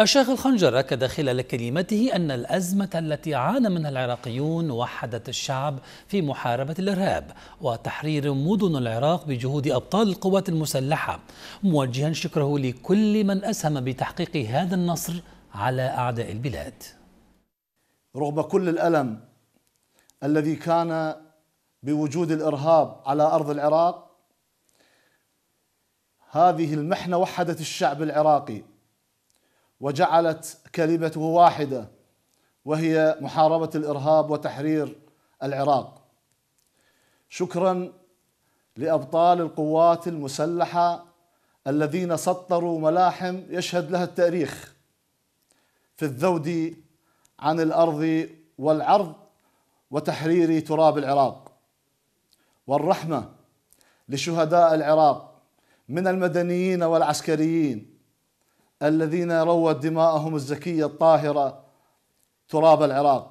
الشيخ الخنجر أكد خلال كلمته أن الأزمة التي عانى منها العراقيون وحدت الشعب في محاربة الإرهاب وتحرير مدن العراق بجهود أبطال القوات المسلحة موجها شكره لكل من أسهم بتحقيق هذا النصر على أعداء البلاد رغم كل الألم الذي كان بوجود الإرهاب على أرض العراق هذه المحنة وحدت الشعب العراقي وجعلت كلمته واحده وهي محاربه الارهاب وتحرير العراق شكرا لابطال القوات المسلحه الذين سطروا ملاحم يشهد لها التاريخ في الذود عن الارض والعرض وتحرير تراب العراق والرحمه لشهداء العراق من المدنيين والعسكريين الذين روت دماءهم الزكية الطاهرة تراب العراق